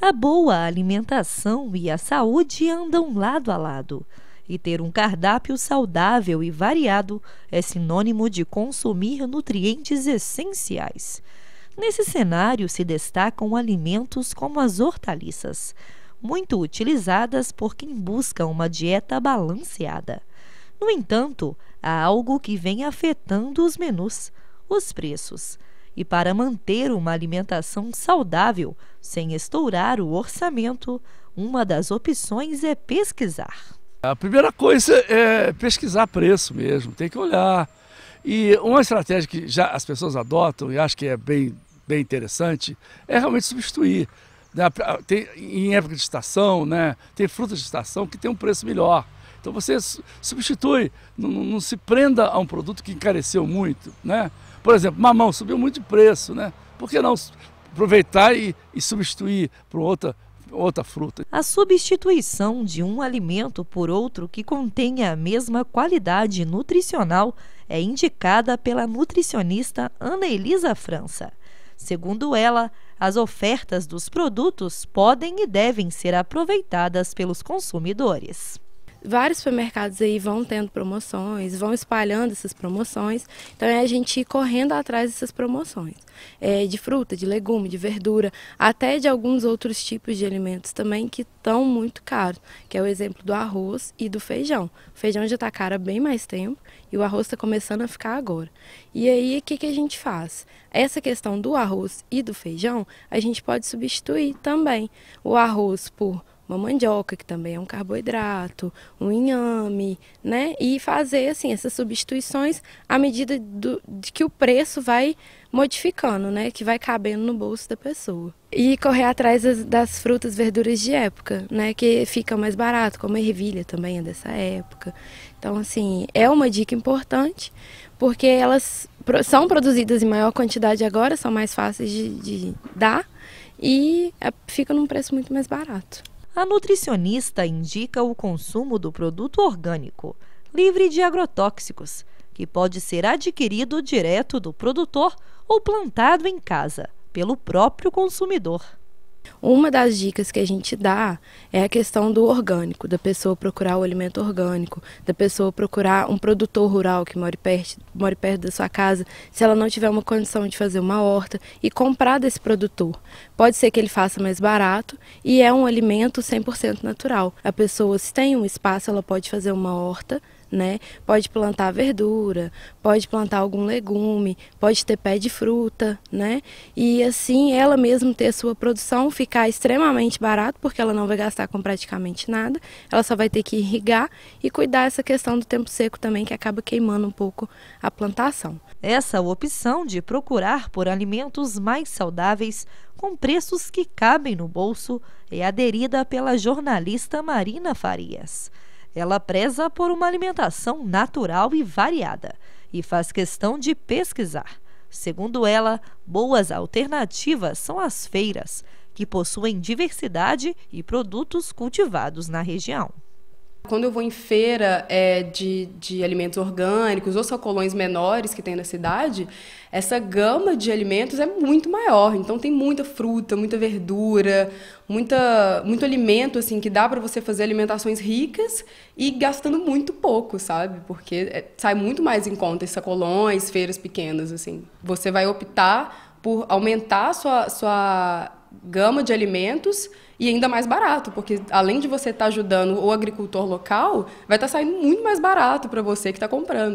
A boa alimentação e a saúde andam lado a lado, e ter um cardápio saudável e variado é sinônimo de consumir nutrientes essenciais. Nesse cenário se destacam alimentos como as hortaliças, muito utilizadas por quem busca uma dieta balanceada. No entanto, há algo que vem afetando os menus: os preços e para manter uma alimentação saudável sem estourar o orçamento, uma das opções é pesquisar. A primeira coisa é pesquisar preço mesmo, tem que olhar. E uma estratégia que já as pessoas adotam e acho que é bem, bem interessante é realmente substituir. Né? Tem, em época de estação, né, tem frutas de estação que tem um preço melhor. Então você substitui, não, não, se prenda a um produto que encareceu muito, né? Por exemplo, mamão subiu muito de preço, né? Por que não aproveitar e, e substituir por outra outra fruta? A substituição de um alimento por outro que contenha a mesma qualidade nutricional é indicada pela nutricionista Ana Elisa França. Segundo ela, as ofertas dos produtos podem e devem ser aproveitadas pelos consumidores vários supermercados aí vão tendo promoções, vão espalhando essas promoções. Então é a gente ir correndo atrás dessas promoções. É, de fruta, de legume, de verdura, até de alguns outros tipos de alimentos também que estão muito caros, que é o exemplo do arroz e do feijão. O feijão já está caro há bem mais tempo e o arroz está começando a ficar agora. E aí, o que, que a gente faz? Essa questão do arroz e do feijão, a gente pode substituir também o arroz por uma mandioca, que também é um carboidrato, um inhame, né? E fazer assim essas substituições à medida do, de que o preço vai modificando, né? Que vai cabendo no bolso da pessoa. E correr atrás das, das frutas, verduras de época, né? Que fica mais barato, como a ervilha também é dessa época. Então, assim, é uma dica importante, porque elas são produzidas em maior quantidade agora, são mais fáceis de, de dar e é, fica num preço muito mais barato a nutricionista indica o consumo do produto orgânico, livre de agrotóxicos, que pode ser adquirido direto do produtor ou plantado em casa pelo próprio consumidor. Uma das dicas que a gente dá é a questão do orgânico, da pessoa procurar o alimento orgânico, da pessoa procurar um produtor rural que mora perto, more perto da sua casa, se ela não tiver uma condição de fazer uma horta e comprar desse produtor. Pode ser que ele faça mais barato e é um alimento 100% natural. A pessoa, se tem um espaço, ela pode fazer uma horta né? Pode plantar verdura, pode plantar algum legume, pode ter pé de fruta, né? E assim ela mesma ter a sua produção, ficar extremamente barato, porque ela não vai gastar com praticamente nada, ela só vai ter que irrigar e cuidar essa questão do tempo seco também, que acaba queimando um pouco a plantação. Essa é opção de procurar por alimentos mais saudáveis com preços que cabem no bolso é aderida pela jornalista Marina Farias. Ela preza por uma alimentação natural e variada e faz questão de pesquisar. Segundo ela, boas alternativas são as feiras, que possuem diversidade e produtos cultivados na região. Quando eu vou em feira é, de, de alimentos orgânicos ou sacolões menores que tem na cidade, essa gama de alimentos é muito maior. Então tem muita fruta, muita verdura, muita, muito alimento assim que dá para você fazer alimentações ricas e gastando muito pouco, sabe? Porque é, sai muito mais em conta esses sacolões, feiras pequenas assim. Você vai optar por aumentar sua sua gama de alimentos e ainda mais barato, porque além de você estar tá ajudando o agricultor local, vai estar tá saindo muito mais barato para você que está comprando.